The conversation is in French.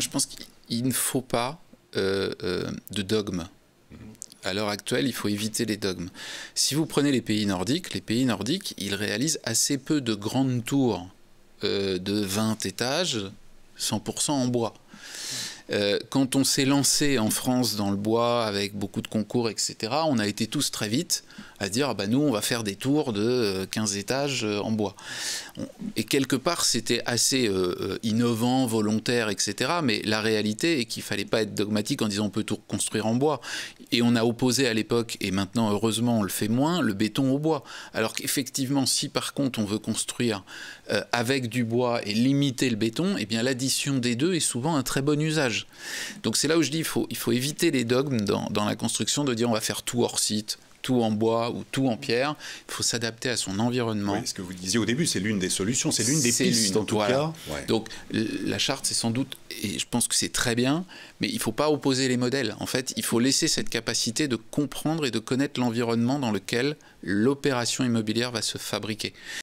je pense qu'il ne faut pas euh, euh, de dogme. Mhm. À l'heure actuelle, il faut éviter les dogmes. Si vous prenez les pays nordiques, les pays nordiques, ils réalisent assez peu de grandes tours euh, de 20 étages, 100% en bois. quand on s'est lancé en France dans le bois avec beaucoup de concours, etc., on a été tous très vite à dire ah bah nous on va faire des tours de 15 euh, étages euh, en bois. Et quelque part c'était assez euh, innovant, volontaire, etc. Mais la réalité est qu'il fallait pas être dogmatique en disant on peut tout construire en bois. Et on a opposé à l'époque, et maintenant heureusement on le fait moins, le béton au bois. Alors qu'effectivement si par contre on veut construire avec du bois et limiter le béton, eh bien l'addition des deux est souvent un très bon usage. Donc c'est là où je dis il faut, éviter les dogmes dans, dans la construction de dire on va faire tout hors site, tout en bois ou tout en pierre. Il faut s'adapter à son environnement. Oui, ce que vous disiez au début, c'est l'une des solutions, c'est l'une des pistes en tout cas. Donc la charte, c'est sans doute, et je pense que c'est très bien, mais il ne faut pas opposer les modèles. En fait, il faut laisser cette capacité de comprendre et de connaître l'environnement dans lequel l'opération immobilière va se fabriquer.